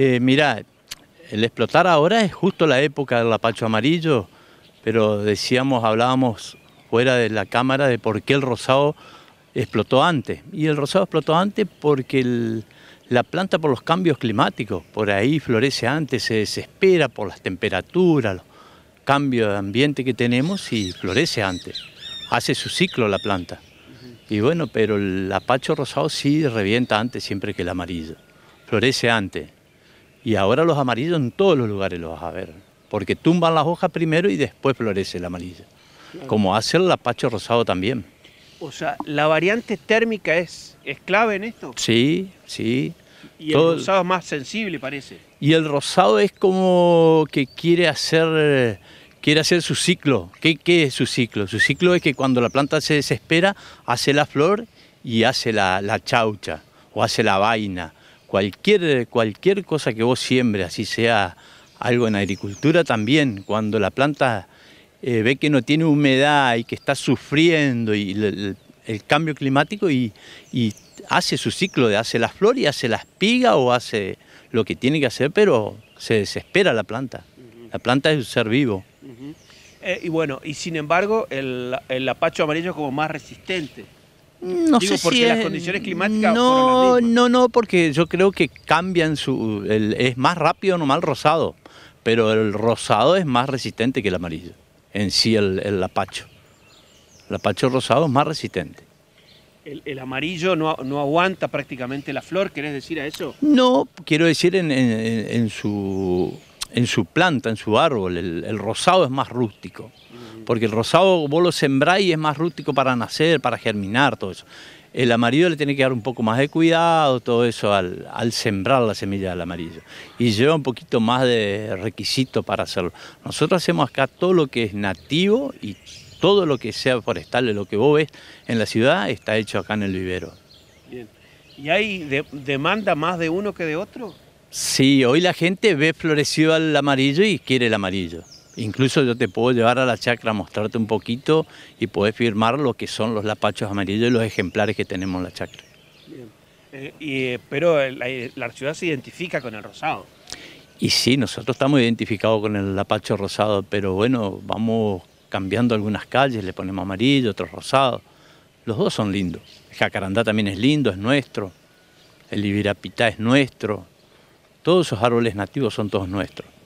Eh, mira, el explotar ahora es justo la época del apacho amarillo, pero decíamos, hablábamos fuera de la cámara de por qué el rosado explotó antes. Y el rosado explotó antes porque la planta por los cambios climáticos, por ahí florece antes, se desespera por las temperaturas, los cambios de ambiente que tenemos y florece antes. Hace su ciclo la planta. Y bueno, pero el apacho rosado sí revienta antes siempre que el amarillo. Florece antes. Y ahora los amarillos en todos los lugares los vas a ver, porque tumban las hojas primero y después florece el amarillo, como hace el apacho rosado también. O sea, la variante térmica es, es clave en esto. Sí, sí. Y el rosado es más sensible, parece. Y el rosado es como que quiere hacer quiere hacer su ciclo. ¿Qué, es su ciclo? Su ciclo es que cuando la planta se desespera, hace la flor y hace la, la chaucha o hace la vaina Cualquier, cualquier cosa que vos siembres, así sea algo en agricultura también, cuando la planta eh, ve que no tiene humedad y que está sufriendo y el, cambio climático y, hace su ciclo de hace la flor y hace la espiga o hace lo que tiene que hacer, pero se desespera la planta. La planta es un ser vivo. Eh, y bueno, y sin embargo, el, el apacho amarillo es como más resistente. No sé porque si las condiciones climáticas. No, no, no, porque yo creo que cambian su. es más rápido nomás el rosado, pero el rosado es más resistente que el amarillo. En sí, el, apacho. El apacho rosado es más resistente. El, amarillo no, aguanta prácticamente la flor, ¿querés decir a eso? No, quiero decir en, en, su, en su planta, en su árbol, el, rosado es más rústico. Mm. Porque el rosado vos lo sembráis y es más rústico para nacer, para germinar, todo eso. El amarillo le tiene que dar un poco más de cuidado, todo eso, al, sembrar la semilla del amarillo. Y lleva un poquito más de requisito para hacerlo. Nosotros hacemos acá todo lo que es nativo y todo lo que sea forestal, lo que vos ves en la ciudad, está hecho acá en el vivero. Bien. ¿Y hay demanda más de uno que de otro? Sí, hoy la gente ve florecido al amarillo y quiere el amarillo. Incluso yo te puedo llevar a la chacra, mostrarte un poquito y poder firmar lo que son los lapachos amarillos y los ejemplares que tenemos en la chacra. Eh, eh, pero la, ciudad se identifica con el rosado. Y sí, nosotros estamos identificados con el lapacho rosado, pero bueno, vamos cambiando algunas calles, le ponemos amarillo, otros rosado. Los dos son lindos. El jacarandá también es lindo, es nuestro. El ibirapitá es nuestro. Todos esos árboles nativos son todos nuestros.